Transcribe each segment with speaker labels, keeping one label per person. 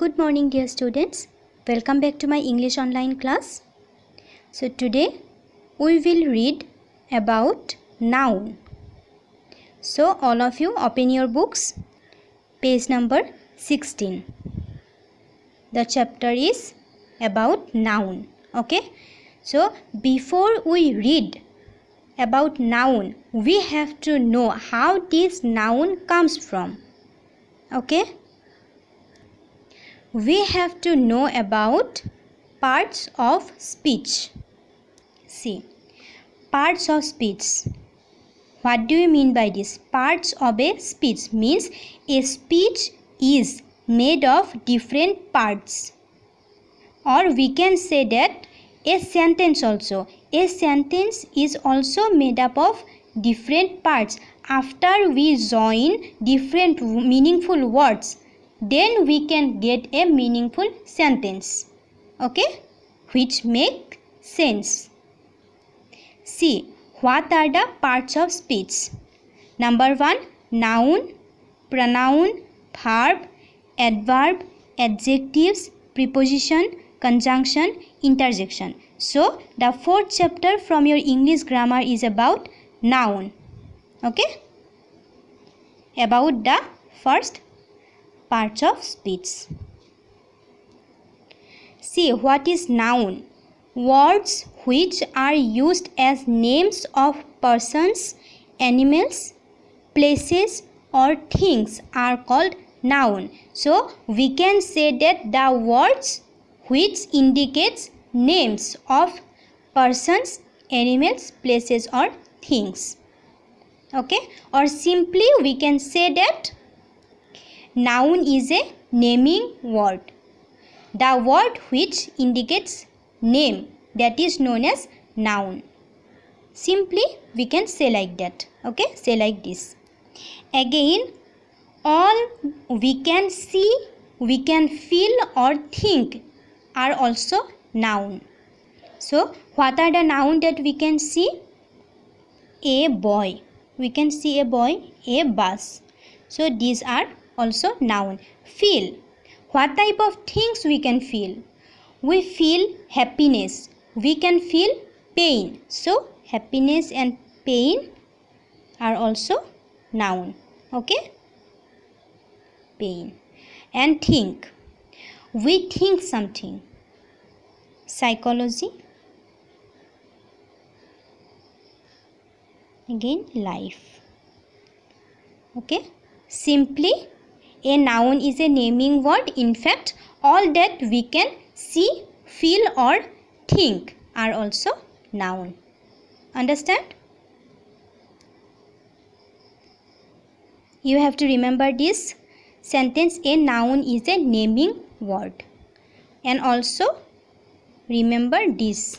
Speaker 1: Good morning dear students. Welcome back to my English online class. So today we will read about noun. So all of you open your books. Page number 16. The chapter is about noun. Okay. So before we read about noun, we have to know how this noun comes from. Okay we have to know about parts of speech. See, parts of speech. What do you mean by this? Parts of a speech means a speech is made of different parts. Or we can say that a sentence also. A sentence is also made up of different parts after we join different meaningful words then we can get a meaningful sentence okay which make sense see what are the parts of speech number 1 noun pronoun verb adverb adjectives preposition conjunction interjection so the fourth chapter from your english grammar is about noun okay about the first parts of speech. See what is noun? Words which are used as names of persons, animals, places or things are called noun. So we can say that the words which indicates names of persons, animals, places or things. Okay or simply we can say that Noun is a naming word. The word which indicates name that is known as noun. Simply we can say like that. Okay, say like this. Again, all we can see, we can feel or think are also noun. So, what are the noun that we can see? A boy. We can see a boy, a bus. So, these are also noun. Feel. What type of things we can feel? We feel happiness. We can feel pain. So, happiness and pain are also noun. Okay? Pain. And think. We think something. Psychology. Again, life. Okay? Simply a noun is a naming word. In fact, all that we can see, feel or think are also noun. Understand? You have to remember this sentence a noun is a naming word and also remember this.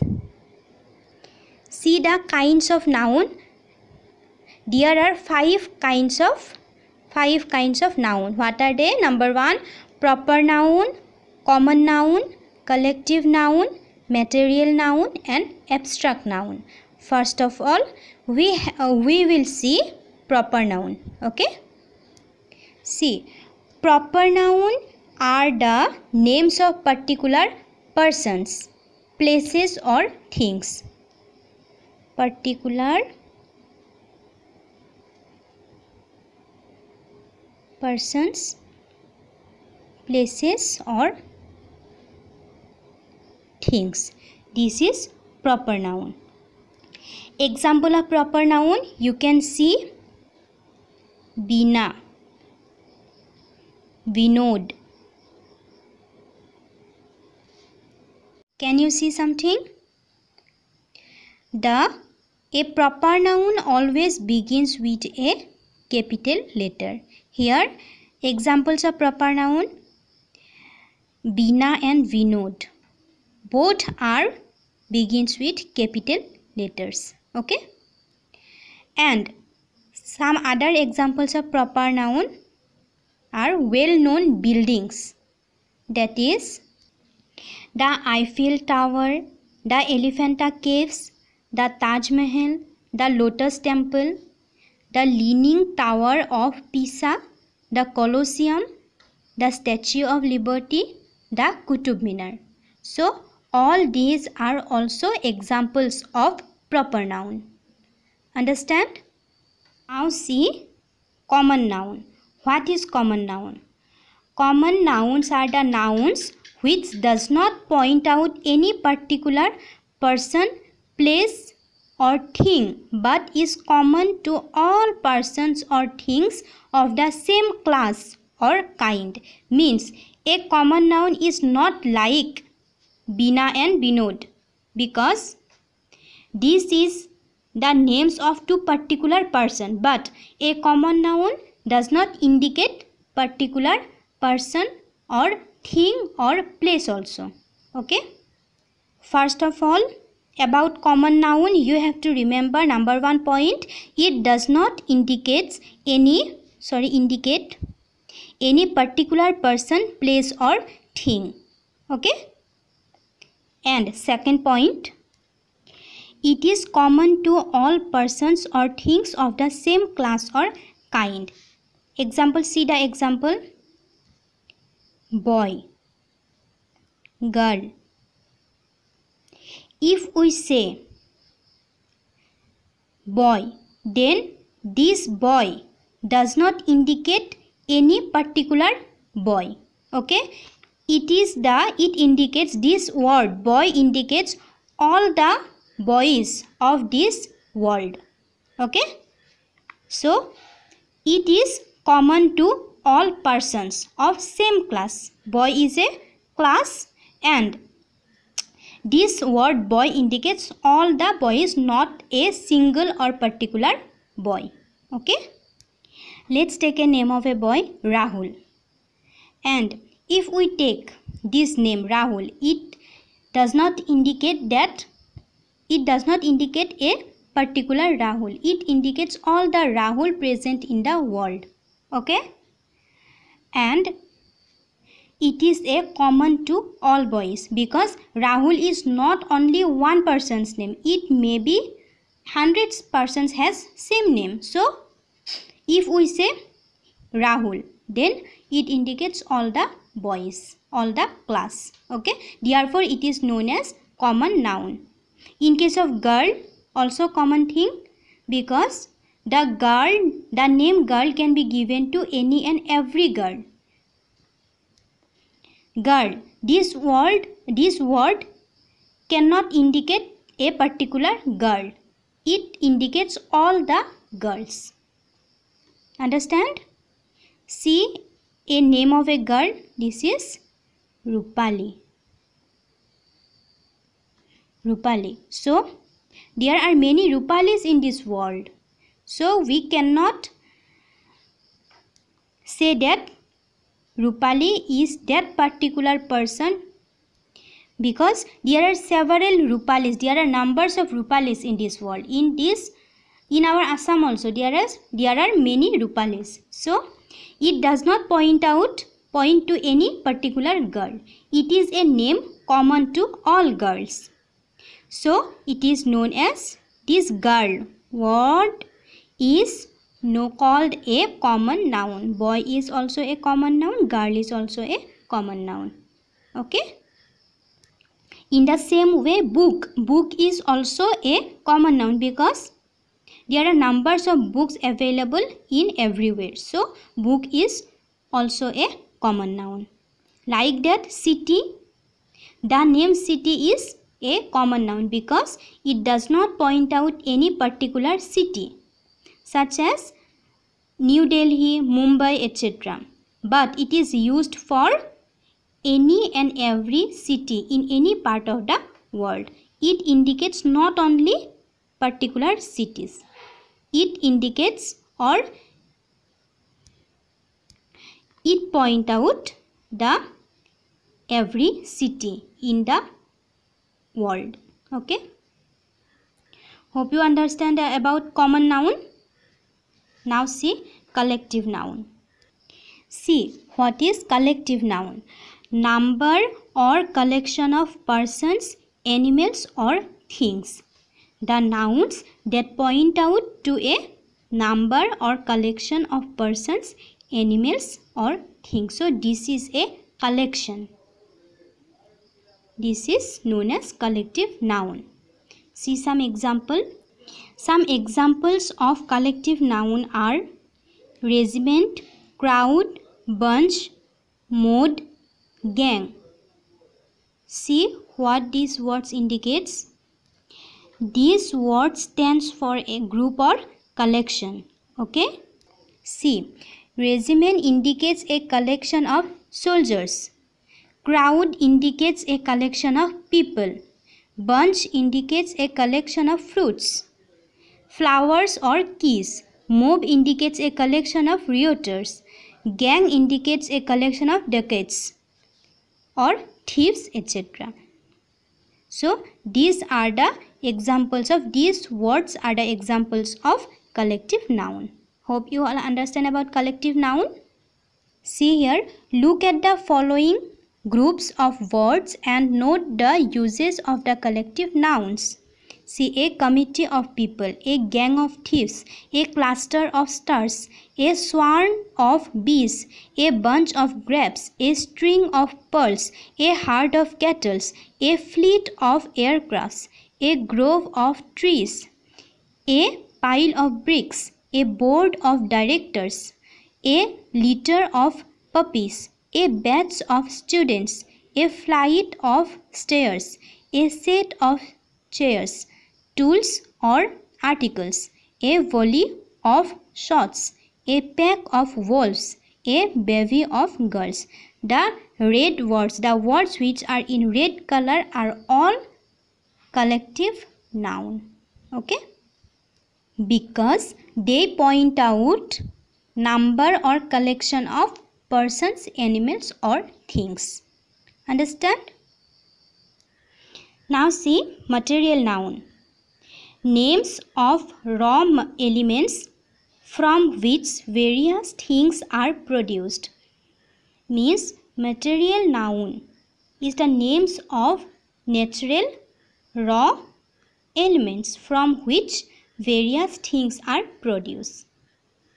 Speaker 1: See the kinds of noun. There are five kinds of five kinds of noun. What are they? Number one, proper noun, common noun, collective noun, material noun and abstract noun. First of all, we, uh, we will see proper noun. Okay. See, proper noun are the names of particular persons, places or things. Particular persons, places or things. This is proper noun. Example of proper noun you can see Bina, Vinod. Can you see something? The a proper noun always begins with a capital letter. Here examples of proper noun Bina and Vinod. Both are begins with capital letters. Okay. And some other examples of proper noun are well-known buildings. That is the Eiffel Tower, the Elephanta Caves, the Taj Mahal, the Lotus Temple, the Leaning Tower of Pisa, the Colosseum, the Statue of Liberty, the Qutub Minar. So, all these are also examples of proper noun. Understand? Now see common noun. What is common noun? Common nouns are the nouns which does not point out any particular person, place, or thing but is common to all persons or things of the same class or kind means a common noun is not like Bina and Binod because this is the names of two particular person but a common noun does not indicate particular person or thing or place also okay first of all about common noun, you have to remember number one point, it does not indicates any, sorry, indicate any particular person, place or thing. Okay? And second point, it is common to all persons or things of the same class or kind. Example, see the example. Boy, girl, if we say boy, then this boy does not indicate any particular boy. Okay, it is the, it indicates this word, boy indicates all the boys of this world. Okay, so it is common to all persons of same class. Boy is a class and this word boy indicates all the boys, not a single or particular boy. Okay. Let's take a name of a boy, Rahul. And if we take this name, Rahul, it does not indicate that, it does not indicate a particular Rahul. It indicates all the Rahul present in the world. Okay. And it is a common to all boys because Rahul is not only one person's name. It may be hundreds persons has same name. So, if we say Rahul, then it indicates all the boys, all the class. Okay. Therefore, it is known as common noun. In case of girl, also common thing because the girl, the name girl can be given to any and every girl girl. This word, this word cannot indicate a particular girl. It indicates all the girls. Understand? See a name of a girl. This is Rupali. Rupali. So, there are many Rupalis in this world. So, we cannot say that Rupali is that particular person because there are several Rupalis. There are numbers of Rupalis in this world. In this, in our Assam also there is there are many Rupalis. So it does not point out point to any particular girl. It is a name common to all girls. So it is known as this girl. What is no called a common noun. Boy is also a common noun. Girl is also a common noun. Okay. In the same way, book. Book is also a common noun because there are numbers of books available in everywhere. So, book is also a common noun. Like that, city. The name city is a common noun because it does not point out any particular city such as New Delhi, Mumbai, etc. But it is used for any and every city in any part of the world. It indicates not only particular cities. It indicates or it point out the every city in the world. Okay. Hope you understand about common noun. Now see collective noun. See what is collective noun? Number or collection of persons, animals or things. The nouns that point out to a number or collection of persons, animals or things. So this is a collection. This is known as collective noun. See some example. Some examples of collective noun are regiment, crowd, bunch, mode, gang. See what these words indicates? These word stands for a group or collection. Okay? See, regiment indicates a collection of soldiers. Crowd indicates a collection of people. Bunch indicates a collection of fruits. Flowers or keys. Mob indicates a collection of rioters. Gang indicates a collection of decades or thieves, etc. So, these are the examples of these words are the examples of collective noun. Hope you all understand about collective noun. See here, look at the following groups of words and note the uses of the collective nouns. See a committee of people, a gang of thieves, a cluster of stars, a swarm of bees, a bunch of grapes, a string of pearls, a herd of cattle, a fleet of aircrafts, a grove of trees, a pile of bricks, a board of directors, a litter of puppies, a batch of students, a flight of stairs, a set of chairs, tools or articles, a volley of shots, a pack of wolves, a bevy of girls. The red words, the words which are in red color are all collective noun. Okay? Because they point out number or collection of persons, animals or things. Understand? Now see material noun names of raw elements from which various things are produced means material noun is the names of natural raw elements from which various things are produced.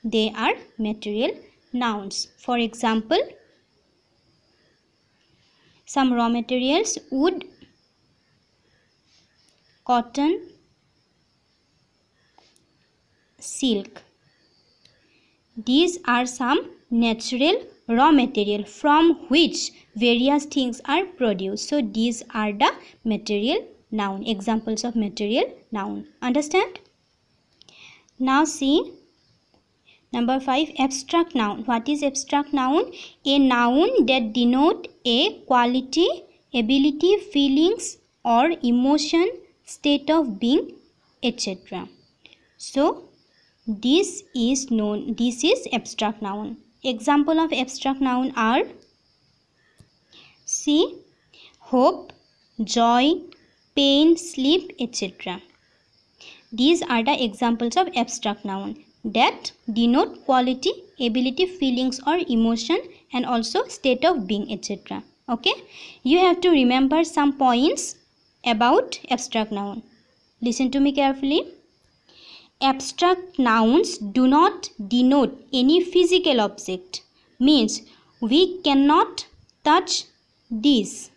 Speaker 1: They are material nouns. For example, some raw materials wood, cotton, silk. These are some natural raw material from which various things are produced. So these are the material noun, examples of material noun. Understand? Now see Number 5. Abstract noun. What is abstract noun? A noun that denote a quality, ability, feelings or emotion, state of being, etc. So, this is known, this is abstract noun. Example of abstract noun are see, hope, joy, pain, sleep, etc. These are the examples of abstract noun that denote quality, ability, feelings or emotion and also state of being, etc. Okay, you have to remember some points about abstract noun. Listen to me carefully. Abstract nouns do not denote any physical object. Means we cannot touch this.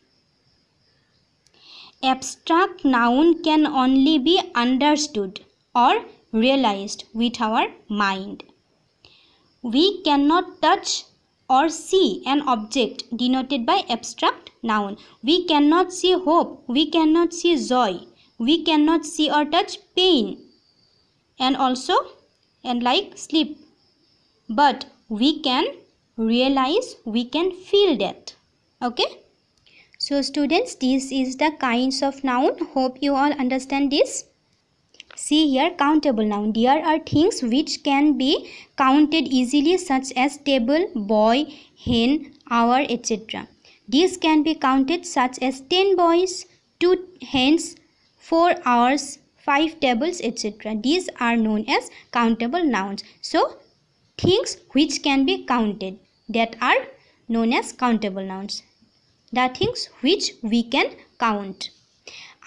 Speaker 1: Abstract noun can only be understood or realized with our mind. We cannot touch or see an object denoted by abstract noun. We cannot see hope. We cannot see joy. We cannot see or touch pain and also and like sleep but we can realize we can feel that okay so students this is the kinds of noun hope you all understand this see here countable noun there are things which can be counted easily such as table boy hen hour etc these can be counted such as 10 boys 2 hens 4 hours five tables etc. These are known as countable nouns. So things which can be counted that are known as countable nouns. The things which we can count.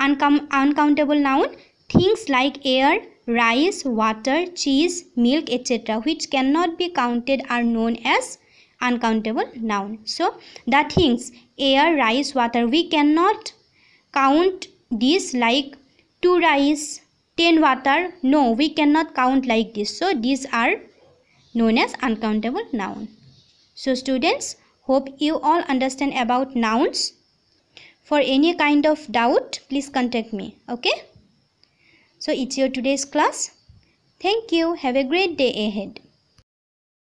Speaker 1: Uncom uncountable noun things like air, rice, water, cheese, milk etc. which cannot be counted are known as uncountable noun. So the things air, rice, water we cannot count these like 2 rice 10 water no we cannot count like this so these are known as uncountable noun so students hope you all understand about nouns for any kind of doubt please contact me okay so it's your today's class thank you have a great day ahead